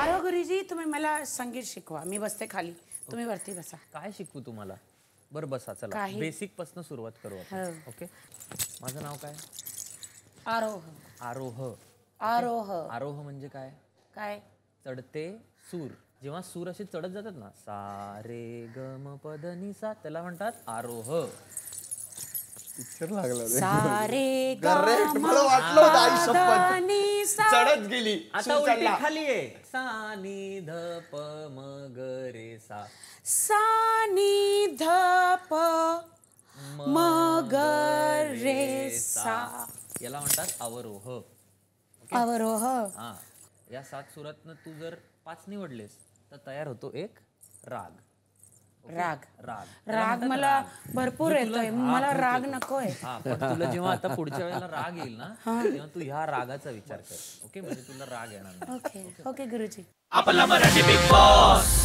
अरे हो गुरुजी तुम्ही मला संगीत शिकवा मी बसते खाली तुम्ही वरती बसा काय शिकवू तुम्हाला बर बसा चला बेसिक पासून सुरुवात करू आपण हो. ओके माझं नाव काय आरोह आरोह आरोह आरोह म्हणजे काय काय चढते सूर जेव्हा सूर असे चढत जातात ना सा रे ग म प ध नि सा त्याला म्हणतात आरोह पिक्चर लागला रे. सारे गा, Correct. नि, चढत गेली आता खाली आहे सा ध प म ग रे सा सा रे सा याला म्हणतात अवरोह अवरोह या सात सुरात तू जर पाच निवडलेस तर तयार होतो एक राग राग राग मला भरपूर येतोय मला राग म्हणजे नकोय तुला जेव्हा आता पुढच्या वेळेला राग येईल ना तेव्हा तू ह्या रागाचा विचार कर ओके म्हणजे तुला राग येणार ओके ओके गुरुजी आपला मराठी बिग बॉस